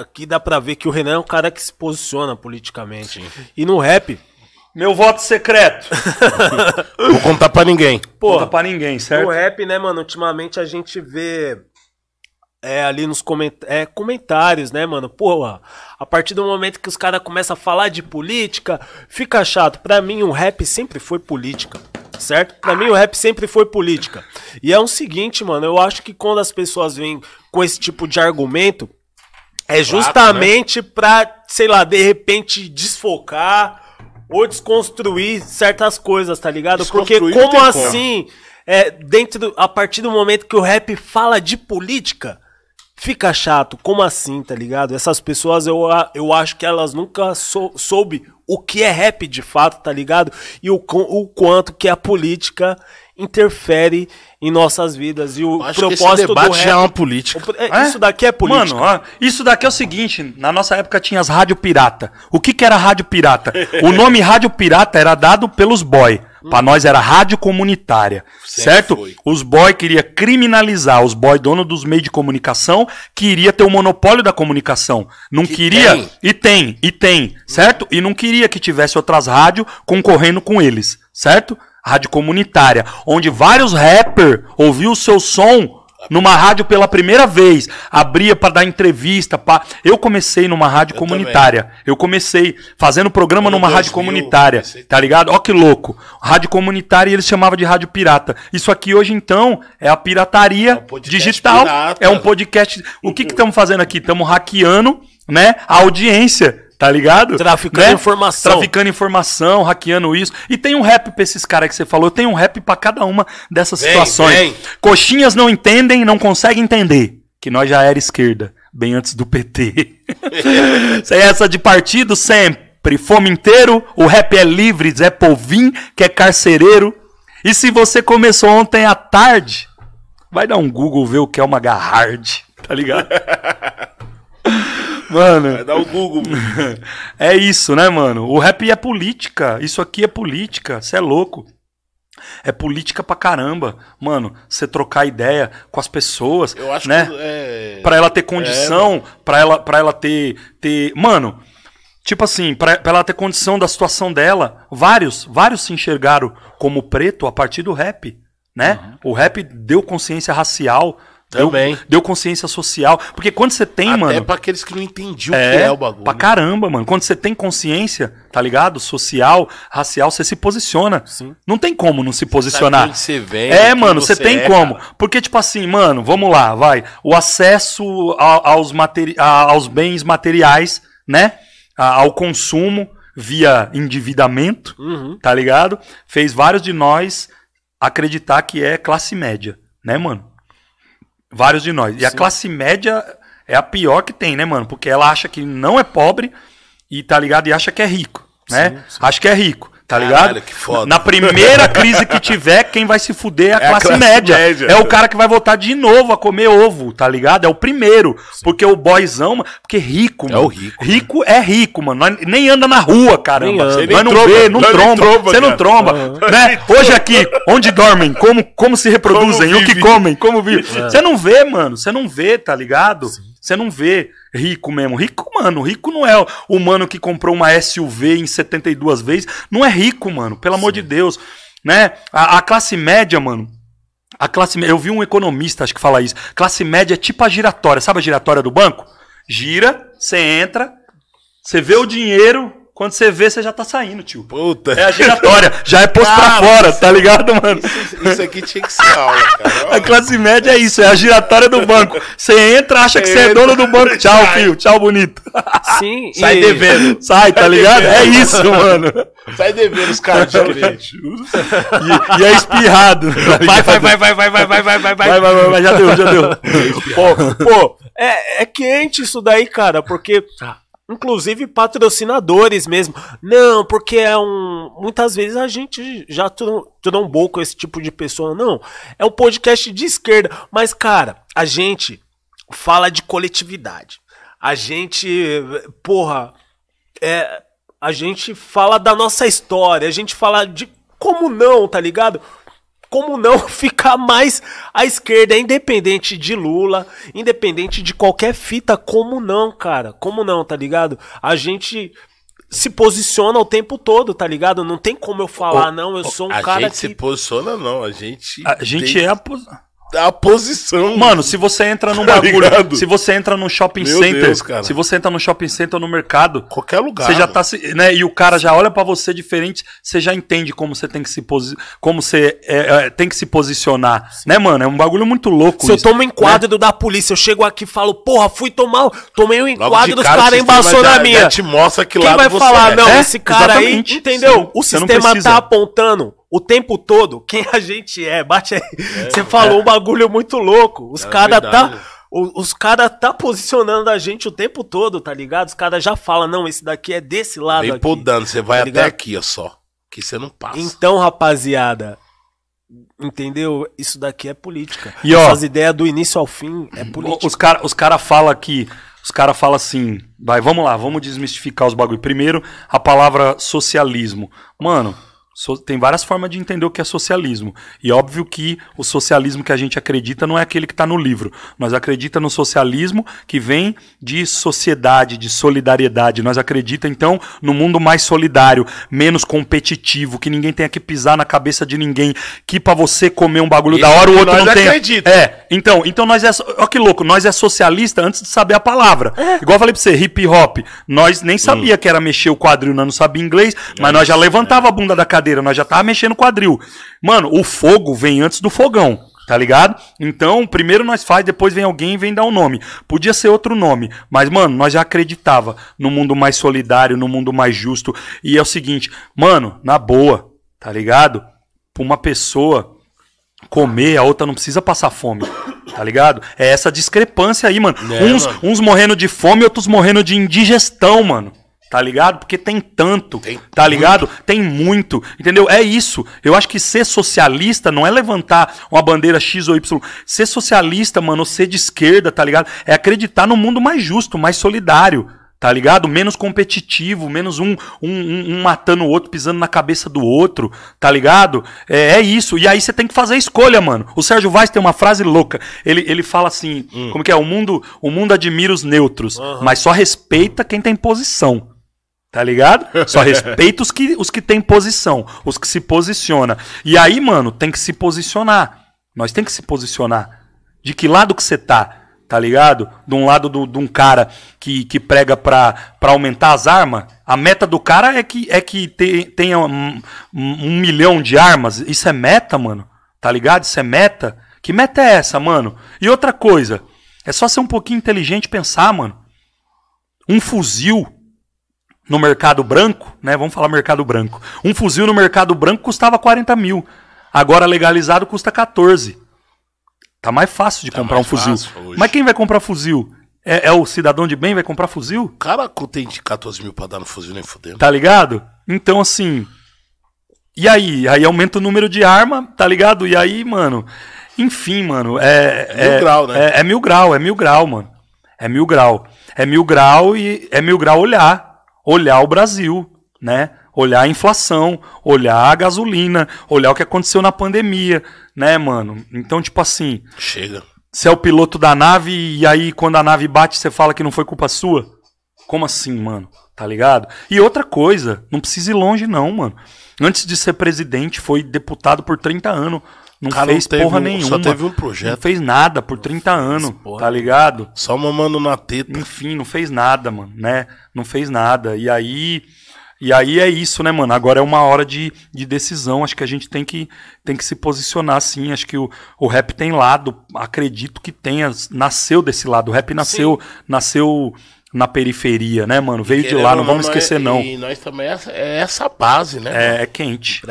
aqui dá pra ver que o Renan é um cara que se posiciona politicamente. Sim. E no rap. Meu voto secreto. Vou contar pra ninguém. Pô, Conta pra ninguém, certo? No rap, né, mano? Ultimamente a gente vê. É, ali nos coment... é, comentários, né, mano? Porra, a partir do momento que os caras começam a falar de política, fica chato. Pra mim, o rap sempre foi política, certo? Pra mim, o rap sempre foi política. E é o seguinte, mano, eu acho que quando as pessoas vêm com esse tipo de argumento, é né? justamente né? pra, sei lá, de repente desfocar ou desconstruir certas coisas, tá ligado? Porque como assim, como. É, dentro a partir do momento que o rap fala de política, fica chato. Como assim, tá ligado? Essas pessoas eu, eu acho que elas nunca sou, soube o que é rap de fato, tá ligado? E o, o quanto que a política interfere em nossas vidas. E o Acho propósito que esse debate do rap, já é uma política. É, é? Isso daqui é política. Mano, isso daqui é o seguinte: na nossa época tinha as rádio pirata. O que, que era rádio pirata? o nome rádio pirata era dado pelos boy. Pra hum. nós era rádio comunitária, Sempre certo? Foi. Os boy queria criminalizar, os boy dono dos meios de comunicação queria ter o monopólio da comunicação. Não que queria. Tem. E tem, e tem, certo? E não queria queria que tivesse outras rádios concorrendo com eles, certo? Rádio comunitária, onde vários rappers ouviam o seu som numa rádio pela primeira vez, abria para dar entrevista, pra... eu comecei numa rádio eu comunitária. Também. Eu comecei fazendo programa Quando numa rádio mil, comunitária, tá ligado? Ó que louco. Rádio comunitária e eles chamavam de rádio pirata. Isso aqui hoje então é a pirataria é um digital, pirata. é um podcast. O que que estamos fazendo aqui? Estamos hackeando, né, a audiência tá ligado? Traficando né? informação. Traficando informação, hackeando isso. E tem um rap pra esses caras que você falou, tem um rap para cada uma dessas vem, situações. Vem. Coxinhas não entendem, não conseguem entender que nós já era esquerda, bem antes do PT. Sem é essa de partido sempre, fome inteiro, o rap é livre, Zé Polvin, que é carcereiro. E se você começou ontem à tarde, vai dar um Google ver o que é uma garrard, tá ligado? Mano. Vai dar o Google. Mano. É isso, né, mano? O rap é política. Isso aqui é política. Você é louco. É política pra caramba, mano. Você trocar ideia com as pessoas, Eu acho né? Que é... Pra ela ter condição, é, pra ela, pra ela ter, ter, mano. Tipo assim, pra, pra ela ter condição da situação dela, vários, vários se enxergaram como preto a partir do rap, né? Uhum. O rap deu consciência racial também. Deu, deu, consciência social. Porque quando você tem, Até mano. É pra aqueles que não entendiam é, o que é, é o bagulho. Pra caramba, mano. Quando você tem consciência, tá ligado? Social, racial, você se posiciona. Sim. Não tem como não se você posicionar. você vem, é, mano, você, tem é, como. Cara. Porque, tipo assim, mano, vamos lá, vai. O acesso a, aos, materi a, aos bens materiais, né? A, ao consumo via endividamento, uhum. tá ligado? Fez vários de nós acreditar que é classe média, né, mano? Vários de nós. E a classe média é a pior que tem, né, mano? Porque ela acha que não é pobre e tá ligado? E acha que é rico, né? Sim, sim. Acha que é rico. Tá ligado? Caralho, Na primeira crise que tiver, quem vai se fuder é a, é classe, a classe média. média. É o cara que vai voltar de novo a comer ovo, tá ligado? É o primeiro. Sim. Porque o boyzão. Porque rico, mano. É o rico. Rico né? é rico, mano. É- nem anda na rua, caramba. Você não tromba, vê, não tromba. tromba você cara. não tromba. Uhum. Né? Hoje aqui, onde dormem, como, como se reproduzem, como o que comem, como vivem. É. Você não vê, mano. Você não vê, tá ligado? Sim. Você não vê rico mesmo. Rico, mano. Rico não é o mano que comprou uma SUV em 72 vezes. Não é rico, mano. Pelo amor Sim. de Deus. Né? A, a, classe média, mano. A classe, eu vi um economista, acho que fala isso. Classe média é tipo a giratória. Sabe a giratória do banco? Gira, você entra, você vê o dinheiro, quando você vê, você já tá saindo, tio. Puta. É a giratória. Já é posto ah, pra fora, tá ligado, mano? Isso, isso, aqui tinha que ser aula, cara. A classe média é isso, é a giratória do banco. Você entra, acha que você é dono do banco. Tchau, filho. Tchau, bonito. Sim. Sai e... devendo. Sai, tá ligado? É isso, mano. Sai devendo os caras de cliente. E, e é espirrado. Vai, vai, vai, vai, vai, vai, vai, vai, vai, vai. Vai, vai, vai, já deu, já deu. Pô, pô é, é quente isso daí, cara, porque tá inclusive patrocinadores mesmo. Não, porque é um. Muitas vezes a gente já trombou com esse tipo de pessoa. Não, é um podcast de esquerda. Mas, cara, a gente fala de coletividade. A gente, porra, é, a gente fala da nossa história. A gente fala de como não, tá ligado? como não ficar mais à esquerda, independente de Lula, independente de qualquer fita, como não, cara? Como não, tá ligado? A gente se posiciona o tempo todo, tá ligado? Não tem como eu falar, o, não, eu sou um a cara que... A gente se posiciona, não, a gente... A gente tem... é a a posição. Mano, se você entra num tá bagulho, ligado? se você entra num shopping Meu center, Deus, se você entra num shopping center ou no mercado, qualquer lugar, você já tá, né, e o cara já olha para você diferente, você já entende como você tem que se como você é, é, tem que se posicionar, Sim. né, mano? É um bagulho muito louco. Se isso, eu tomo um né? enquadro né? da polícia, eu chego aqui e falo, porra, fui tomar, tomei um enquadro dos caras embaçou na minha. Já te mostra que Quem vai falar, é. não, é? esse cara Exatamente. aí, entendeu? Sim, o sistema tá apontando o tempo todo quem a gente é. Bate aí. É, Você falou é. um bagulho muito louco. Os é caras tá. Os, cara tá posicionando a gente o tempo todo, tá ligado? Os caras já falam, não, esse daqui é desse lado. Vem podando, você vai tá até aqui, ó, só. Que você não passa. Então, rapaziada, entendeu? Isso daqui é política. E, ó, Essas ideias do início ao fim é política. Os caras os cara falam que. Os caras falam assim, vai, vamos lá, vamos desmistificar os bagulho. Primeiro, a palavra socialismo. Mano, tem várias formas de entender o que é socialismo. E óbvio que o socialismo que a gente acredita não é aquele que está no livro. Nós acredita no socialismo que vem de sociedade, de solidariedade. Nós acredita então no mundo mais solidário, menos competitivo, que ninguém tenha que pisar na cabeça de ninguém, que para você comer um bagulho Isso da hora o outro não tem. Acredita. É. Então, então nós é, ó que louco, nós é socialista antes de saber a palavra. É. Igual eu falei pra você, hip hop, nós nem hum. sabia hum. que era mexer o quadril, não sabia inglês, mas é nós já levantava é. a bunda da cadeira brincadeira, nós já tava mexendo o quadril. Mano, o fogo vem antes do fogão, tá ligado? Então, primeiro nós faz, depois vem alguém e vem dar o um nome. Podia ser outro nome, mas mano, nós já acreditava no mundo mais solidário, no mundo mais justo. E é o seguinte, mano, na boa, tá ligado? Pra uma pessoa comer, a outra não precisa passar fome. Tá ligado? É essa discrepância aí, mano. É, uns, mano. uns morrendo de fome, outros morrendo de indigestão, mano tá ligado? Porque tem tanto, tem tá ligado? Tem muito, entendeu? É isso. Eu acho que ser socialista não é levantar uma bandeira X ou Y. Ser socialista, mano, ser de esquerda, tá ligado? É acreditar num mundo mais justo, mais solidário. Tá ligado? Menos competitivo, menos um, um, um, um matando o outro, pisando na cabeça do outro, tá ligado? É, é isso. E aí você tem que fazer a escolha, mano. O Sérgio Vaz tem uma frase louca. Ele, ele fala assim: hum. como que é? O mundo, o mundo admira os neutros, uhum. mas só respeita quem tem posição. Tá ligado? Só respeita os que, os que têm posição, os que se posiciona. E aí, mano, tem que se posicionar. Nós tem que se posicionar. De que lado que você tá? Tá ligado? De um lado do, de um cara que, que prega pra, pra aumentar as armas, a meta do cara é que, é que te, tenha um, um milhão de armas. Isso é meta, mano. Tá ligado? Isso é meta. Que meta é essa, mano? E outra coisa, é só ser um pouquinho inteligente e pensar, mano. Um fuzil no mercado branco, né? Vamos falar mercado branco. Um fuzil no mercado branco custava 40 mil. Agora legalizado custa 14. Tá mais fácil de tá comprar um fuzil. Mas quem vai comprar fuzil? É, é, o cidadão de bem vai comprar fuzil? cara tem de 14 mil pra dar no fuzil nem fudendo. Tá ligado? Então, assim. E aí? Aí aumenta o número de arma, tá ligado? E aí, mano. Enfim, mano. É, é mil é, grau, né? É, é mil grau, é mil grau, mano. É mil grau. É mil grau e é mil grau olhar olhar o Brasil, né? Olhar a inflação, olhar a gasolina, olhar o que aconteceu na pandemia, né, mano? Então, tipo assim. Chega. Você é o piloto da nave e aí quando a nave bate você fala que não foi culpa sua? Como assim, mano? Tá ligado? E outra coisa, não precisa ir longe, não, mano. Antes de ser presidente, foi deputado por 30 anos não cara, fez não porra nenhuma. Só teve um projeto. Não fez nada por 30 anos, tá ligado? Só mamando na teta. Enfim, não fez nada, mano, né? Não fez nada. E aí. E aí é isso, né, mano? Agora é uma hora de, de decisão. Acho que a gente tem que, tem que se posicionar, sim. Acho que o, o rap tem lado. Acredito que tenha. Nasceu desse lado. O rap nasceu, sim. nasceu na periferia, né, mano? Veio de lá, não vamos é- esquecer, é, não. E nós também é, essa é base, né? É, é quente.